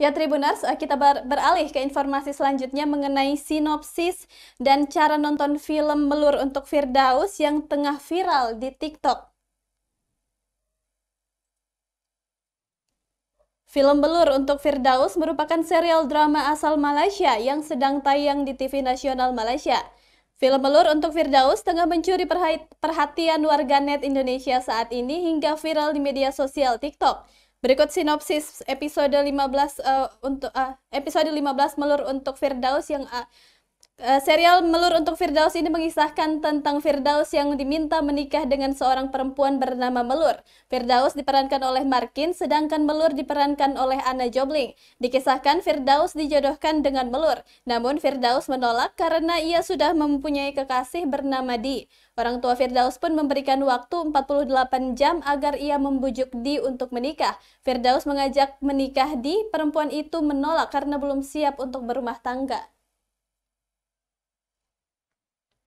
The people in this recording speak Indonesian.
Ya Tribuners, eh, kita beralih ke informasi selanjutnya mengenai sinopsis dan cara nonton film Melur untuk Firdaus yang tengah viral di TikTok. Film Belur untuk Firdaus merupakan serial drama asal Malaysia yang sedang tayang di TV nasional Malaysia. Film Belur untuk Firdaus tengah mencuri perhatian warganet Indonesia saat ini hingga viral di media sosial TikTok. Berikut sinopsis episode 15 uh, eh, untuk uh, episode 15 melur untuk Firdaus yang uh, Eh, serial Melur untuk Firdaus ini mengisahkan tentang Firdaus yang diminta menikah dengan seorang perempuan bernama Melur. Firdaus diperankan oleh Markin, sedangkan Melur diperankan oleh Anna Jobling. Dikisahkan Firdaus dijodohkan dengan Melur, namun Firdaus menolak karena ia sudah mempunyai kekasih bernama Di. Orang tua Firdaus pun memberikan waktu 48 jam agar ia membujuk Di untuk menikah. Firdaus mengajak menikah Di, perempuan itu menolak karena belum siap untuk berumah tangga.